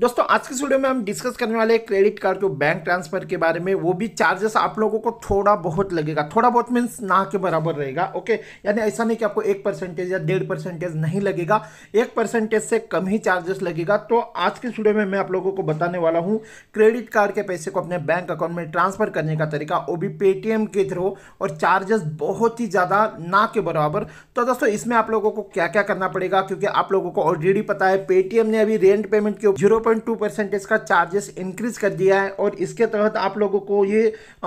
दोस्तों आज के वीडियो में हम डिस्कस करने वाले क्रेडिट कार्ड जो बैंक ट्रांसफर के बारे में वो भी चार्जेस आप लोगों को थोड़ा बहुत लगेगा थोड़ा बहुत मीन्स ना के बराबर रहेगा ओके यानी ऐसा नहीं कि आपको एक परसेंटेज या डेढ़ परसेंटेज नहीं लगेगा एक परसेंटेज से कम ही चार्जेस लगेगा तो आज के वीडियो में मैं आप लोगों को बताने वाला हूँ क्रेडिट कार्ड के पैसे को अपने बैंक अकाउंट में ट्रांसफर करने का तरीका वो भी पेटीएम के थ्रू और चार्जेस बहुत ही ज़्यादा ना के बराबर तो दोस्तों इसमें आप लोगों को क्या क्या करना पड़ेगा क्योंकि आप लोगों को ऑलरेडी पता है पेटीएम ने अभी रेंट पेमेंट के जीरो 0.2 परसेंटेज का चार्जेस इंक्रीज कर दिया है और इसके तहत आप लोगों को ये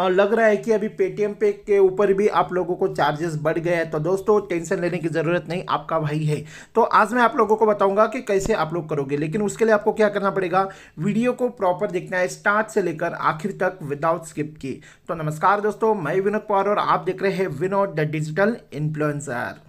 लग रहा है कि अभी पेटीएम पे के ऊपर भी आप लोगों को चार्जेस बढ़ गए हैं तो दोस्तों टेंशन लेने की ज़रूरत नहीं आपका भाई है तो आज मैं आप लोगों को बताऊंगा कि कैसे आप लोग करोगे लेकिन उसके लिए आपको क्या करना पड़ेगा वीडियो को प्रॉपर देखना है स्टार्ट से लेकर आखिर तक विदाउट स्किप की तो नमस्कार दोस्तों मैं विनोद पवार और आप देख रहे हैं विनोद द डिजिटल इन्फ्लुएंसर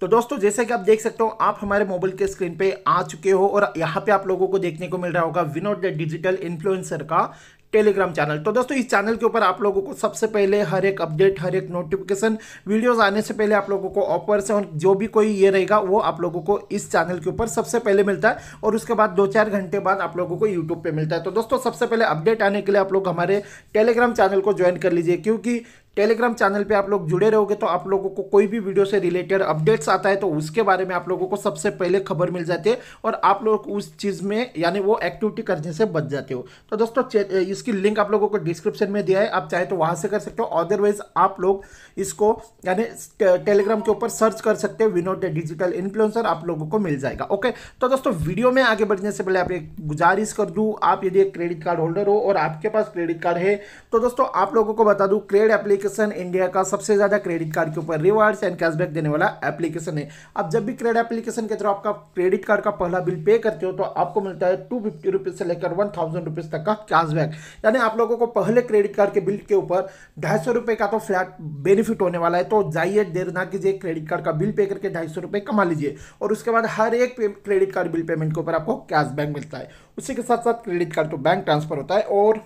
तो दोस्तों जैसे कि आप देख सकते हो आप हमारे मोबाइल के स्क्रीन पे आ चुके हो और यहाँ पे आप लोगों को देखने को मिल रहा होगा विनोद द डिजिटल इन्फ्लुएंसर का टेलीग्राम चैनल तो दोस्तों इस चैनल के ऊपर आप लोगों को सबसे पहले हर एक अपडेट हर एक नोटिफिकेशन वीडियोस आने से पहले आप लोगों को ऑफर्स और जो भी कोई ये रहेगा वो आप लोगों को इस चैनल के ऊपर सबसे पहले मिलता है और उसके बाद दो चार घंटे बाद आप लोगों को यूट्यूब पे मिलता है तो दोस्तों सबसे पहले अपडेट आने के लिए आप लोग हमारे टेलीग्राम चैनल को ज्वाइन कर लीजिए क्योंकि टेलीग्राम चैनल पे आप लोग जुड़े रहोगे तो आप लोगों को कोई भी वीडियो से रिलेटेड अपडेट्स आता है तो उसके बारे में आप लोगों को सबसे पहले खबर मिल जाती है और आप लोग उस चीज़ में यानी वो एक्टिविटी करने से बच जाते हो तो दोस्तों इसकी लिंक आप लोगों को डिस्क्रिप्शन में दिया है आप चाहे तो वहाँ से कर सकते हो अदरवाइज आप लोग इसको यानी टेलीग्राम के ऊपर सर्च कर सकते हो विनोट डिजिटल इन्फ्लुएंसर आप लोगों को मिल जाएगा ओके तो दोस्तों वीडियो में आगे बढ़ने से पहले आप एक गुजारिश कर दूँ आप यदि एक क्रेडिट कार्ड होल्डर हो और आपके पास क्रेडिट कार्ड है तो दोस्तों आप लोगों को बता दूँ क्रेड एप्लीकेशन एप्लीकेशन इंडिया का सबसे ज़्यादा क्रेडिट कार्ड के ऊपर रिवार्ड्स एंड कैशबैक देने वाला एप्लीकेशन है आप जब भी क्रेडिट एप्लीकेशन के थ्रू आपका क्रेडिट कार्ड का पहला बिल पे करते हो तो आपको मिलता है टू फिफ्टी रुपीज़ से लेकर वन थाउजेंड रुपीज़ तक का कैशबैक यानी आप लोगों को पहले क्रेडिट कार्ड के बिल के ऊपर ढाई सौ रुपए का तो फ्लैट बेनिफिट होने वाला है तो जाइए देर ना कीजिए क्रेडिट कार्ड का बिल पे करके ढाई सौ रुपए कमा लीजिए और उसके बाद हर एक क्रेडिट कार्ड बिल पेमेंट के ऊपर आपको कैशबैक मिलता है उसी के साथ साथ credit card to bank transfer होता है और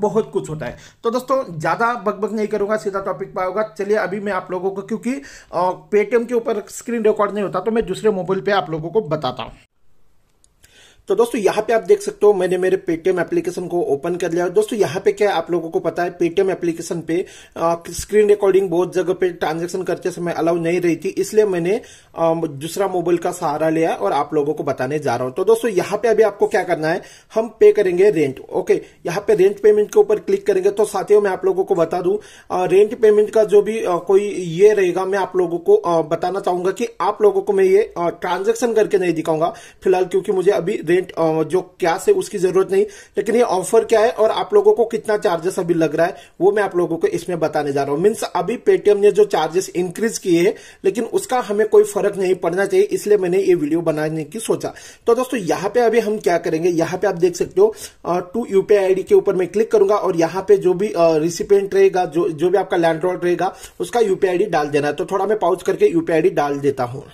बहुत कुछ होता है तो दोस्तों ज़्यादा बकबक नहीं करूँगा सीधा टॉपिक पर आऊँगा चलिए अभी मैं आप लोगों को क्योंकि पेटीएम के ऊपर स्क्रीन रिकॉर्ड नहीं होता तो मैं दूसरे मोबाइल पे आप लोगों को बताता हूँ तो दोस्तों यहाँ पे आप देख सकते हो मैंने मेरे पेटीएम एप्लीकेशन को ओपन कर लिया दोस्तों यहाँ पे क्या आप लोगों को पता है पेटीएम एप्लीकेशन पे आ, स्क्रीन रिकॉर्डिंग बहुत जगह पे ट्रांजेक्शन करते समय अलाउ नहीं रही थी इसलिए मैंने दूसरा मोबाइल का सहारा लिया और आप लोगों को बताने जा रहा हूं तो दोस्तों यहाँ पे अभी आपको क्या करना है हम पे करेंगे रेंट ओके यहाँ पे रेंट पेमेंट के ऊपर क्लिक करेंगे तो साथियों मैं आप लोगों को बता दू रेंट पेमेंट का जो भी कोई ये रहेगा मैं आप लोगों को बताना चाहूंगा कि आप लोगों को मैं ये ट्रांजेक्शन करके नहीं दिखाऊंगा फिलहाल क्योंकि मुझे अभी रेट जो क्या से उसकी जरूरत नहीं लेकिन ये ऑफर क्या है और आप लोगों को कितना चार्जेस अभी लग रहा है वो मैं आप लोगों को इसमें बताने जा रहा हूं मीन्स अभी पेटीएम ने जो चार्जेस इंक्रीज किए हैं लेकिन उसका हमें कोई फर्क नहीं पड़ना चाहिए इसलिए मैंने ये वीडियो बनाने की सोचा तो दोस्तों यहाँ पे अभी हम क्या करेंगे यहाँ पे आप देख सकते हो टू यूपीआई आईडी के ऊपर मैं क्लिक करूंगा और यहाँ पे जो भी रिसिपेंट रहेगा जो जो भी आपका लैंड रहेगा उसका यूपीआई आईडी डाल देना है तो थोड़ा मैं पाउच करके यूपीआई आईडी डाल देता हूँ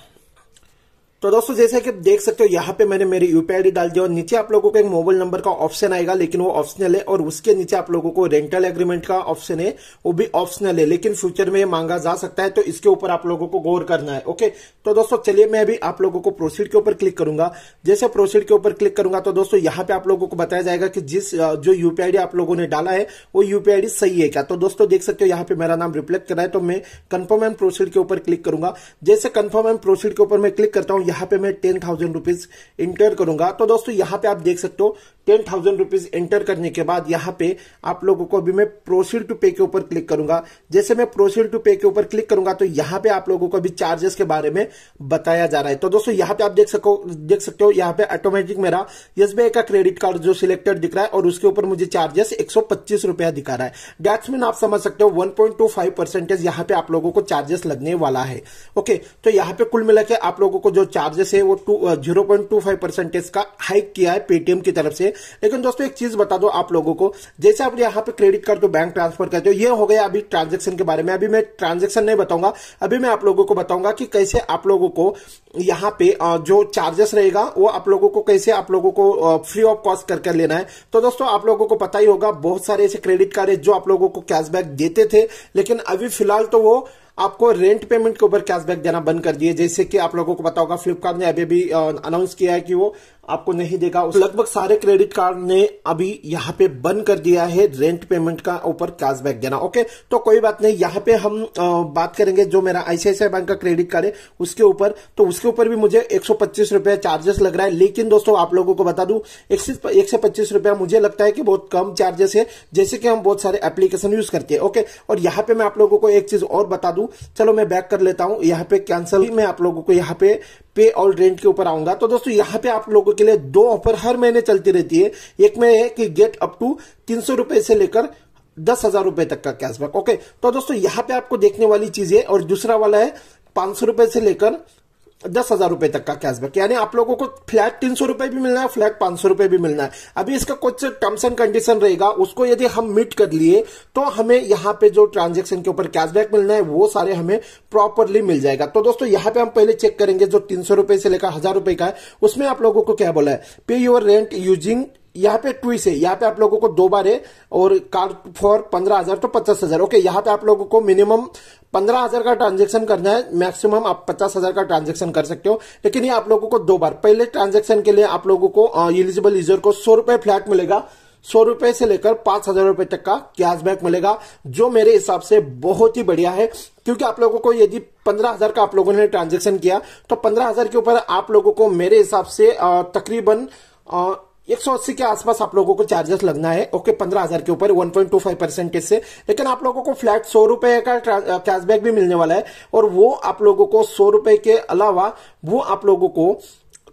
तो दोस्तों जैसा कि देख सकते हो यहाँ पे मैंने मेरी यूपीआईडी डाल दिया और नीचे आप लोगों को एक मोबाइल नंबर का ऑप्शन आएगा लेकिन वो ऑप्शनल है और उसके नीचे आप लोगों को रेंटल एग्रीमेंट का ऑप्शन है वो भी ऑप्शनल है लेकिन फ्यूचर में मांगा जा सकता है तो इसके ऊपर आप लोगों को गौर करना है ओके तो दोस्तों चलिए मैं अभी आप लोगों को प्रोसीड के ऊपर क्लिक करूंगा जैसे प्रोसीड के ऊपर क्लिक करूंगा तो दोस्तों यहाँ पे आप लोगों को बताया जाएगा कि जिस जो यूपीआईडी आप लोगों ने डाला है वो यूपीआईडी सही है क्या तो दोस्तों देख सकते हो यहाँ पे मेरा नाम रिफ्लेक्ट करा है तो मैं कन्फर्म एंड प्रोसीड के ऊपर क्लिक करूंगा जैसे कन्फर्म एंड प्रोसीड के ऊपर मैं क्लिक करता हूँ यहाँ पे मैं टेन थाउजेंड रुपीज एंटर करूंगा तो दोस्तों यहाँ पे आप देख सकते हो टेन थाउजेंड रुपीज एंटर करने के बाद यहाँ पे आप लोगों को अभी मैं प्रोसीड टू पे के ऊपर क्लिक करूंगा जैसे मैं प्रोसीड टू पे के ऊपर क्लिक करूंगा तो यहाँ पे आप लोगों को अभी चार्जेस के बारे में बताया जा रहा है तो दोस्तों यहाँ पे आप देख सको देख सकते हो यहाँ पे ऑटोमेटिक मेरा एसबीआई का क्रेडिट कार्ड जो सिलेक्टेड दिख रहा है और उसके ऊपर मुझे चार्जेस एक रुपया दिखा रहा है डेट्स आप समझ सकते हो वन पॉइंट परसेंटेज यहाँ पे आप लोगों को चार्जेस लगने वाला है ओके तो यहाँ पे कुल मिला आप लोगों को जो चार्जेस है वो to zero point two five percentage का हाइक किया है पेटीएम की तरफ से लेकिन दोस्तों एक चीज बता दो आप लोगों को जैसे आप यहाँ पे क्रेडिट कार्ड को बैंक ट्रांसफर करते हो ये हो गया अभी ट्रांजेक्शन के बारे में अभी मैं ट्रांजेक्शन नहीं बताऊंगा अभी मैं आप लोगों को बताऊंगा कि कैसे आप लोगों को यहाँ पे uh, जो चार्जेस रहेगा वो आप लोगों को कैसे आप लोगों को फ्री ऑफ कॉस्ट करके लेना है तो दोस्तों आप लोगों को पता ही होगा बहुत सारे ऐसे क्रेडिट कार्ड है जो आप लोगों को कैशबैक देते थे लेकिन अभी फिलहाल तो वो आपको रेंट पेमेंट के ऊपर कैशबैक देना बंद कर दिए जैसे कि आप लोगों को पता फ्लिपकार्ट ने अभी भी अनाउंस किया है कि वो आपको नहीं देगा लगभग सारे क्रेडिट कार्ड ने अभी यहाँ पे बंद कर दिया है रेंट पेमेंट का ऊपर कैशबैक देना ओके तो कोई बात नहीं यहाँ पे हम आ, बात करेंगे जो मेरा आईसीआईसीआई बैंक का क्रेडिट कार्ड है उसके ऊपर तो उसके ऊपर भी मुझे एक रुपया चार्जेस लग रहा है लेकिन दोस्तों आप लोगों को बता दू एक सौ पच्चीस मुझे लगता है कि बहुत कम चार्जेस है जैसे कि हम बहुत सारे एप्लीकेशन यूज करते हैं ओके और यहाँ पे मैं आप लोगों को एक चीज और बता दू चलो मैं बैक कर लेता हूँ यहाँ पे कैंसल मैं आप लोगों को यहाँ पे पे और रेंट के ऊपर आऊंगा तो दोस्तों यहाँ पे आप लोगों के लिए दो ऑफर हर महीने चलती रहती है एक में है कि गेट अप टू तीन सौ रुपए से लेकर दस हजार रुपए तक का कैशबैक ओके तो दोस्तों यहाँ पे आपको देखने वाली चीज है और दूसरा वाला है पांच सौ रुपए से लेकर दस हजार रुपए तक का कैशबैक यानी आप लोगों को फ्लैट तीन सौ रुपए भी मिलना है फ्लैट पांच सौ रुपए भी मिलना है अभी इसका कुछ टर्म्स एंड कंडीशन रहेगा उसको यदि हम मीट कर लिए तो हमें यहाँ पे जो ट्रांजेक्शन के ऊपर कैशबैक मिलना है वो सारे हमें प्रॉपरली मिल जाएगा तो दोस्तों यहाँ पे हम पहले चेक करेंगे जो तीन सौ रुपए से लेकर हजार का है उसमें आप लोगों को क्या बोला है पे योर रेंट यूजिंग यहाँ पे ट्विस है यहाँ पे आप लोगों को दो बार है और कार्ड फॉर पंद्रह हजार तो पचास हजार ओके यहाँ पे आप लोगों को मिनिमम पंद्रह हजार का ट्रांजेक्शन करना है मैक्सिमम आप पचास हजार का ट्रांजेक्शन कर सकते हो लेकिन ये आप लोगों को दो बार पहले ट्रांजेक्शन के लिए आप लोगों को एलिजिबल यूजर को सौ रुपए फ्लैट मिलेगा सौ रुपए से लेकर पांच हजार रुपए तक का कैशबैक मिलेगा जो मेरे हिसाब से बहुत ही बढ़िया है क्योंकि आप लोगों को यदि पंद्रह हजार का आप लोगों ने ट्रांजेक्शन किया तो पंद्रह हजार के ऊपर आप लोगों को मेरे हिसाब से तकरीबन एक सौ अस्सी के आसपास आप लोगों को चार्जेस लगना है ओके पंद्रह हजार के ऊपर one point two five percentage से लेकिन आप लोगों को फ्लैट सौ रुपए का कैशबैक भी मिलने वाला है और वो आप लोगों को सौ रुपए के अलावा वो आप लोगों को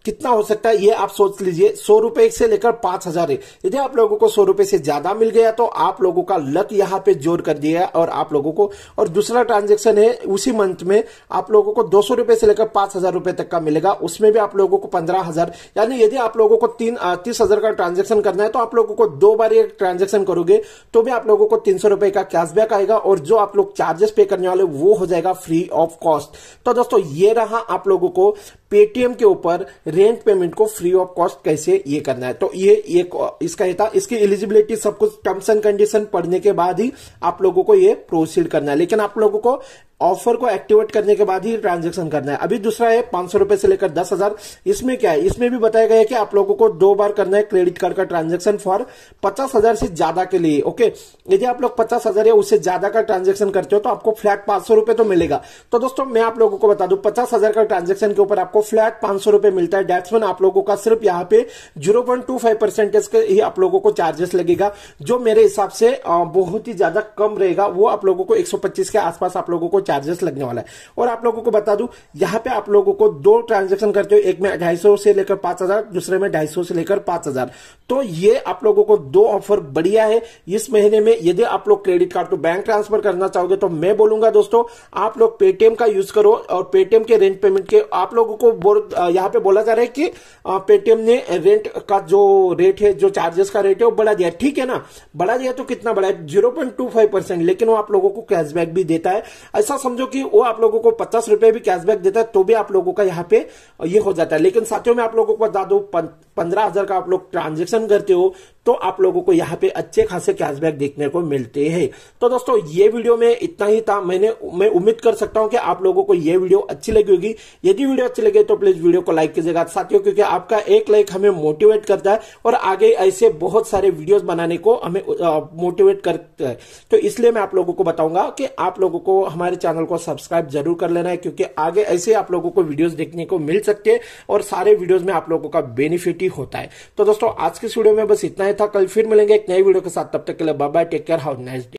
कितना हो सकता है ये आप सोच लीजिए सौ रुपए से लेकर पांच हजार यदि आप लोगों को सौ रुपए से ज्यादा मिल गया तो आप लोगों का लत यहाँ पे जोर कर दिया और आप लोगों को और दूसरा ट्रांजेक्शन है उसी मंथ में आप लोगों को दो सौ रुपए से लेकर पांच हजार रुपए तक का मिलेगा उसमें भी आप लोगों को पंद्रह हजार यानी यदि आप लोगों को तीन तीस हजार का ट्रांजेक्शन करना है तो आप लोगों को दो बार ये ट्रांजेक्शन करोगे तो भी आप लोगों को तीन सौ रुपए का कैशबैक आएगा और जो आप लोग चार्जेस पे करने वाले वो हो जाएगा फ्री ऑफ कॉस्ट तो दोस्तों ये रहा आप लोगों को पेटीएम के ऊपर रेंट पेमेंट को फ्री ऑफ कॉस्ट कैसे ये करना है तो ये एक इसका ये था इसकी एलिजिबिलिटी सब कुछ टर्म्स एंड कंडीशन पढ़ने के बाद ही आप लोगों को ये प्रोसीड करना है लेकिन आप लोगों को ऑफर को एक्टिवेट करने के बाद ही ट्रांजेक्शन करना है अभी दूसरा है पांच सौ रुपए से लेकर दस हजार इसमें क्या है इसमें भी बताया गया है कि आप लोगों को दो बार करना है क्रेडिट कार्ड का ट्रांजेक्शन फॉर पचास हजार से ज्यादा के लिए ओके यदि आप लोग पचास हजार या उससे ज्यादा का ट्रांजेक्शन करते हो तो आपको फ्लैट पांच सौ तो मिलेगा तो दोस्तों मैं आप लोगों को बता दू पचास हजार का ट्रांजेक्शन के ऊपर आपको फ्लैट पांच सौ मिलता है डेट्समैन आप लोगों का सिर्फ यहाँ पे zero point two five percentage ही आप लोगों को चार्जेस लगेगा जो मेरे हिसाब से बहुत ही ज्यादा कम रहेगा वो आप लोगों को एक सौ पच्चीस के आसपास आप लोगों को चार्जेस लगने वाला है और आप लोगों को बता दू यहाँ पे आप लोगों को दो ट्रांजेक्शन करते हो एक में ढाई से लेकर पांच दूसरे में ढाई से लेकर पांच तो ये आप लोगों को दो ऑफर बढ़िया है इस महीने में यदि आप लोग credit card to bank transfer करना चाहोगे तो मैं बोलूंगा दोस्तों आप लोग पेटीएम का यूज करो और पेटीएम के रेंट पेमेंट के आप लोगों को यहाँ पे बोला जा रहा है कि पेटीएम ने रेंट का जो रेट है जो चार्जेस का रेट है वो बढ़ा दिया ठीक है ना बढ़ा दिया तो कितना बढ़ा है zero point two five percent लेकिन वो आप लोगों को कैशबैक भी देता है ऐसा ऐसा समझो कि वो आप लोगों को पचास रुपए भी कैशबैक देता है तो भी आप लोगों का यहाँ पे ये हो जाता है लेकिन साथियों में आप लोगों को बता दो पंद्रह हजार का आप लोग ट्रांजेक्शन करते हो तो आप लोगों को यहाँ पे अच्छे खासे कैशबैक देखने को मिलते हैं तो दोस्तों ये वीडियो में इतना ही था मैंने मैं उम्मीद कर सकता हूँ कि आप लोगों को ये वीडियो अच्छी लगी होगी यदि वीडियो अच्छी लगे तो प्लीज वीडियो को लाइक कीजिएगा साथियों क्योंकि आपका एक लाइक हमें मोटिवेट करता है और आगे ऐसे बहुत सारे वीडियोज बनाने को हमें मोटिवेट करता है तो इसलिए मैं आप लोगों को बताऊंगा कि आप लोगों को हमारे चैनल को सब्सक्राइब जरूर कर लेना है क्योंकि आगे ऐसे आप लोगों को वीडियोज देखने को मिल सकते हैं और सारे वीडियोज में आप लोगों का बेनिफिट ही होता है तो दोस्तों आज के वीडियो में बस इतना था कल फिर मिलेंगे एक नई वीडियो के साथ तब तक के लिए bye bye take care how nice day